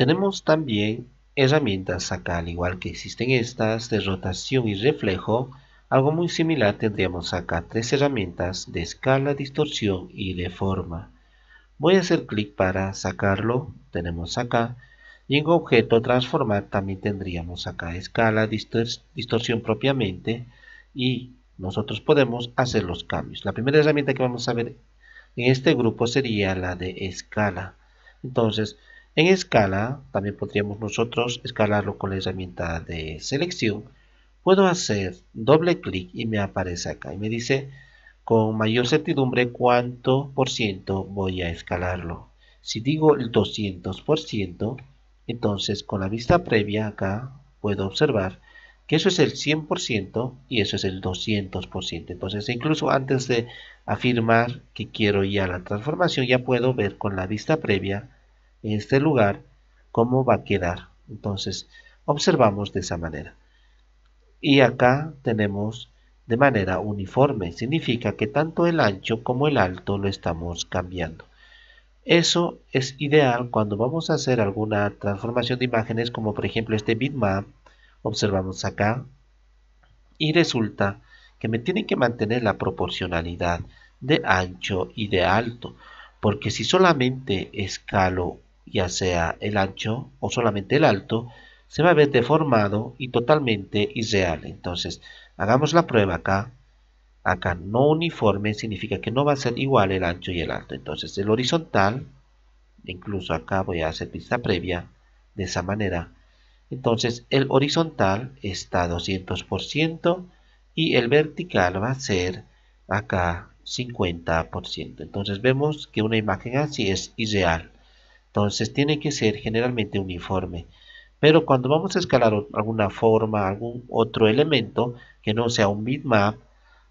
Tenemos también herramientas acá, al igual que existen estas de rotación y reflejo, algo muy similar tendríamos acá tres herramientas de escala, distorsión y de forma. Voy a hacer clic para sacarlo, tenemos acá, y en objeto transformar también tendríamos acá escala, distorsión propiamente, y nosotros podemos hacer los cambios. La primera herramienta que vamos a ver en este grupo sería la de escala. Entonces, en escala, también podríamos nosotros escalarlo con la herramienta de selección. Puedo hacer doble clic y me aparece acá y me dice con mayor certidumbre cuánto por ciento voy a escalarlo. Si digo el 200%, entonces con la vista previa acá puedo observar que eso es el 100% y eso es el 200%. Entonces incluso antes de afirmar que quiero ya la transformación, ya puedo ver con la vista previa este lugar, cómo va a quedar. Entonces, observamos de esa manera. Y acá tenemos de manera uniforme, significa que tanto el ancho como el alto lo estamos cambiando. Eso es ideal cuando vamos a hacer alguna transformación de imágenes, como por ejemplo este bitmap, observamos acá, y resulta que me tiene que mantener la proporcionalidad de ancho y de alto, porque si solamente escalo ya sea el ancho o solamente el alto, se va a ver deformado y totalmente irreal. Entonces, hagamos la prueba acá. Acá no uniforme significa que no va a ser igual el ancho y el alto. Entonces, el horizontal, incluso acá voy a hacer pista previa de esa manera. Entonces, el horizontal está 200% y el vertical va a ser acá 50%. Entonces, vemos que una imagen así es irreal. Entonces tiene que ser generalmente uniforme. Pero cuando vamos a escalar alguna forma, algún otro elemento que no sea un bitmap,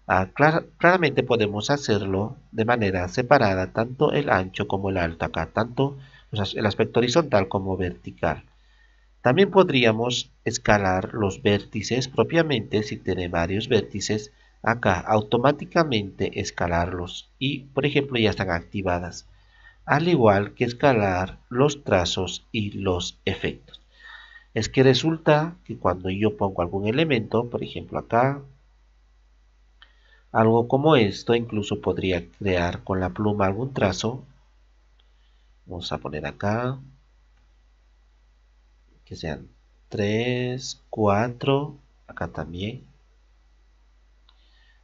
ah, claramente podemos hacerlo de manera separada, tanto el ancho como el alto acá, tanto el aspecto horizontal como vertical. También podríamos escalar los vértices propiamente, si tiene varios vértices, acá automáticamente escalarlos y por ejemplo ya están activadas al igual que escalar los trazos y los efectos. Es que resulta que cuando yo pongo algún elemento, por ejemplo acá, algo como esto, incluso podría crear con la pluma algún trazo. Vamos a poner acá, que sean 3, 4, acá también.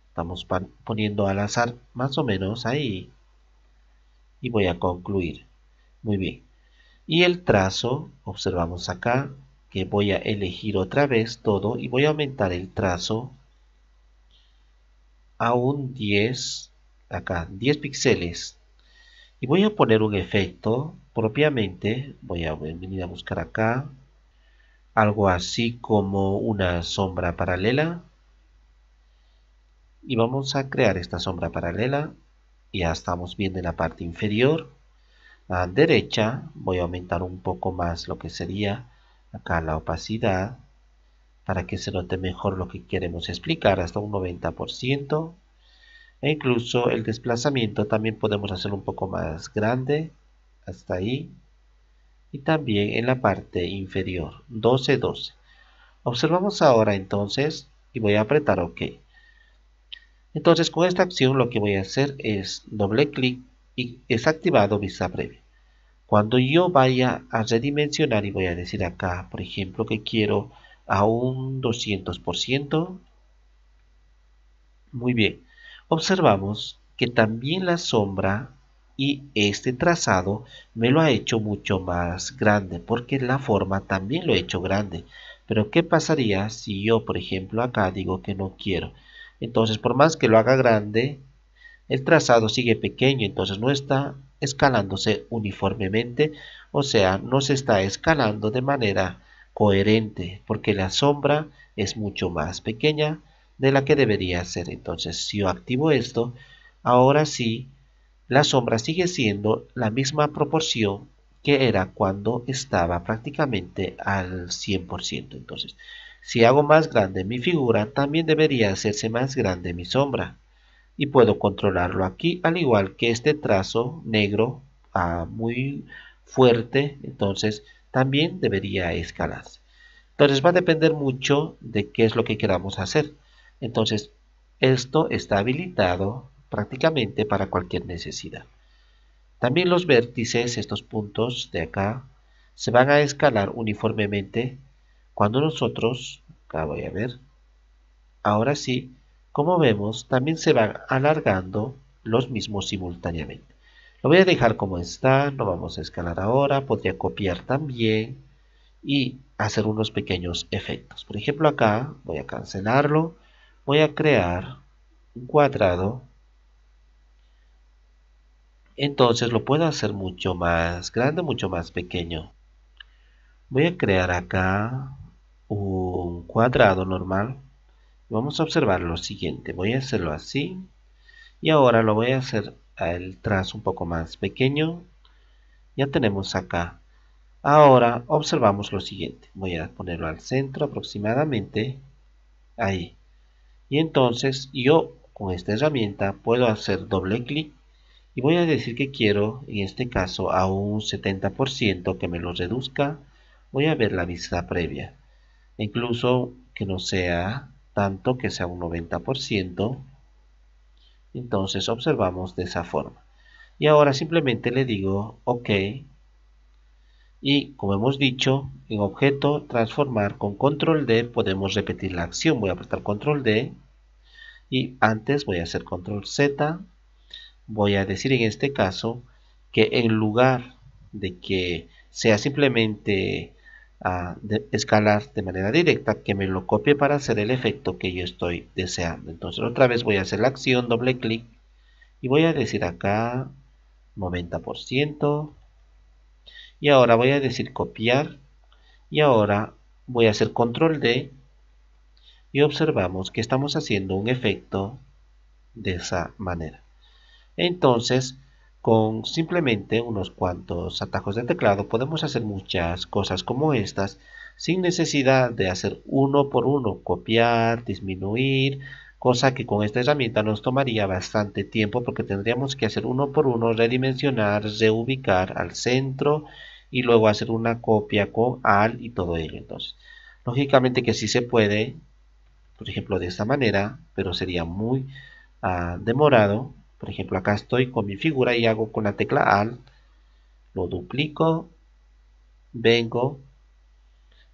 Estamos poniendo al azar más o menos ahí y voy a concluir. Muy bien. Y el trazo, observamos acá que voy a elegir otra vez todo y voy a aumentar el trazo a un 10, acá, 10 píxeles. Y voy a poner un efecto propiamente, voy a venir a buscar acá, algo así como una sombra paralela. Y vamos a crear esta sombra paralela ya estamos viendo en la parte inferior a derecha voy a aumentar un poco más lo que sería acá la opacidad para que se note mejor lo que queremos explicar hasta un 90% e incluso el desplazamiento también podemos hacer un poco más grande hasta ahí y también en la parte inferior 12 12 observamos ahora entonces y voy a apretar ok entonces con esta opción lo que voy a hacer es doble clic y es activado vista previa. Cuando yo vaya a redimensionar y voy a decir acá, por ejemplo, que quiero a un 200%. Muy bien. Observamos que también la sombra y este trazado me lo ha hecho mucho más grande porque la forma también lo he hecho grande pero qué pasaría si yo por ejemplo acá digo que no quiero entonces, por más que lo haga grande, el trazado sigue pequeño, entonces no está escalándose uniformemente, o sea, no se está escalando de manera coherente, porque la sombra es mucho más pequeña de la que debería ser. Entonces, si yo activo esto, ahora sí, la sombra sigue siendo la misma proporción que era cuando estaba prácticamente al 100%. Entonces, si hago más grande mi figura, también debería hacerse más grande mi sombra. Y puedo controlarlo aquí, al igual que este trazo negro ah, muy fuerte, entonces también debería escalarse. Entonces va a depender mucho de qué es lo que queramos hacer. Entonces, esto está habilitado prácticamente para cualquier necesidad. También los vértices, estos puntos de acá, se van a escalar uniformemente cuando nosotros, acá voy a ver, ahora sí, como vemos, también se van alargando los mismos simultáneamente. Lo voy a dejar como está, no vamos a escalar ahora, podría copiar también y hacer unos pequeños efectos. Por ejemplo acá, voy a cancelarlo, voy a crear un cuadrado. Entonces lo puedo hacer mucho más grande, mucho más pequeño. Voy a crear acá un cuadrado normal vamos a observar lo siguiente voy a hacerlo así y ahora lo voy a hacer el trazo un poco más pequeño ya tenemos acá ahora observamos lo siguiente voy a ponerlo al centro aproximadamente ahí y entonces yo con esta herramienta puedo hacer doble clic y voy a decir que quiero en este caso a un 70% que me lo reduzca voy a ver la vista previa incluso que no sea tanto que sea un 90%, entonces observamos de esa forma. Y ahora simplemente le digo OK y como hemos dicho, en objeto transformar con control D podemos repetir la acción. Voy a apretar control D y antes voy a hacer control Z. Voy a decir en este caso que en lugar de que sea simplemente a escalar de manera directa que me lo copie para hacer el efecto que yo estoy deseando entonces otra vez voy a hacer la acción doble clic y voy a decir acá 90% y ahora voy a decir copiar y ahora voy a hacer control D y observamos que estamos haciendo un efecto de esa manera entonces con simplemente unos cuantos atajos de teclado podemos hacer muchas cosas como estas sin necesidad de hacer uno por uno, copiar, disminuir, cosa que con esta herramienta nos tomaría bastante tiempo porque tendríamos que hacer uno por uno, redimensionar, reubicar al centro y luego hacer una copia con al y todo ello. Entonces, lógicamente que si se puede, por ejemplo de esta manera, pero sería muy ah, demorado por ejemplo, acá estoy con mi figura y hago con la tecla Alt, lo duplico, vengo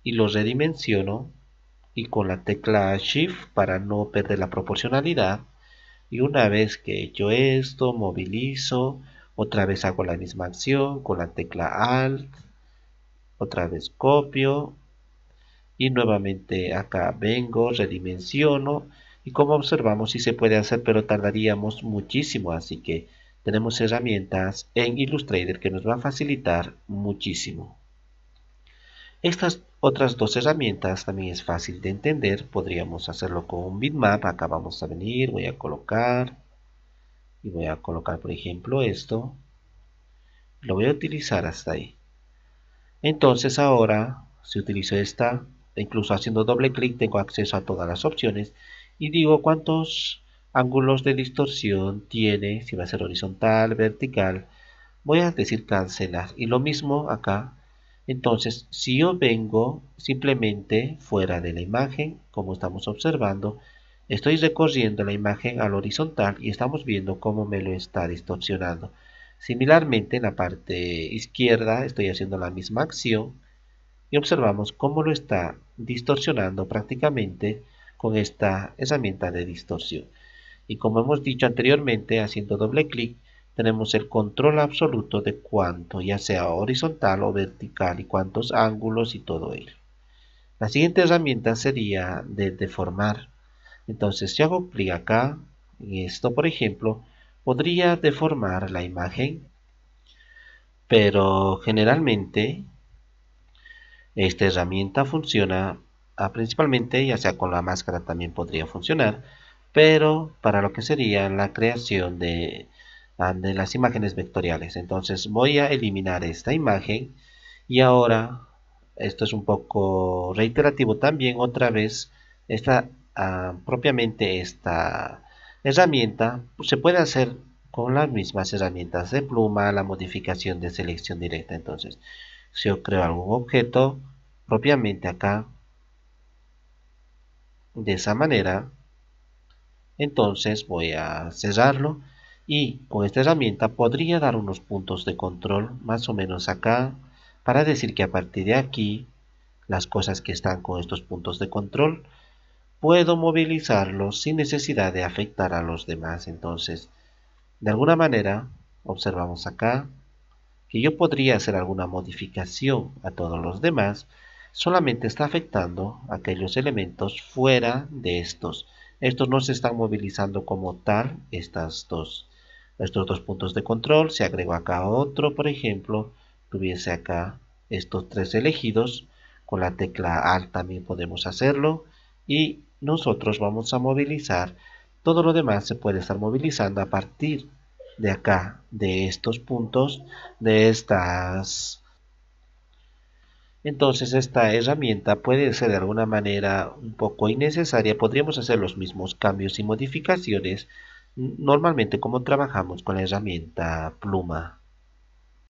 y lo redimensiono y con la tecla Shift para no perder la proporcionalidad. Y una vez que he hecho esto, movilizo, otra vez hago la misma acción con la tecla Alt, otra vez copio y nuevamente acá vengo, redimensiono y como observamos sí se puede hacer pero tardaríamos muchísimo así que tenemos herramientas en Illustrator que nos va a facilitar muchísimo estas otras dos herramientas también es fácil de entender podríamos hacerlo con un bitmap acá vamos a venir voy a colocar y voy a colocar por ejemplo esto lo voy a utilizar hasta ahí entonces ahora si utilizo esta incluso haciendo doble clic tengo acceso a todas las opciones y digo cuántos ángulos de distorsión tiene, si va a ser horizontal, vertical, voy a decir cancelar. Y lo mismo acá. Entonces, si yo vengo simplemente fuera de la imagen, como estamos observando, estoy recorriendo la imagen al horizontal y estamos viendo cómo me lo está distorsionando. Similarmente, en la parte izquierda estoy haciendo la misma acción y observamos cómo lo está distorsionando prácticamente con esta herramienta de distorsión. Y como hemos dicho anteriormente, haciendo doble clic, tenemos el control absoluto de cuánto, ya sea horizontal o vertical, y cuántos ángulos y todo ello. La siguiente herramienta sería de deformar. Entonces, si hago clic acá, en esto por ejemplo, podría deformar la imagen, pero generalmente esta herramienta funciona principalmente, ya sea con la máscara también podría funcionar, pero para lo que sería la creación ah, de, las imágenes vectoriales. Entonces voy a eliminar esta imagen y ahora, esto es un poco reiterativo también, otra vez, esta, ah, propiamente esta herramienta se puede hacer con las mismas herramientas de pluma, la modificación de selección directa. Entonces, si yo creo algún objeto, propiamente acá de esa manera entonces voy a cerrarlo y con esta herramienta podría dar unos puntos de control más o menos acá para decir que a partir de aquí las cosas que están con estos puntos de control puedo movilizarlos sin necesidad de afectar a los demás entonces de alguna manera observamos acá que yo podría hacer alguna modificación a todos los demás solamente está afectando aquellos elementos fuera de estos. Estos no se están movilizando como tal, estas dos, estos dos puntos de control. Se agregó acá otro, por ejemplo, tuviese acá estos tres elegidos. Con la tecla Alt también podemos hacerlo. Y nosotros vamos a movilizar. Todo lo demás se puede estar movilizando a partir de acá, de estos puntos, de estas entonces esta herramienta puede ser de alguna manera un poco innecesaria. Podríamos hacer los mismos cambios y modificaciones normalmente como trabajamos con la herramienta pluma.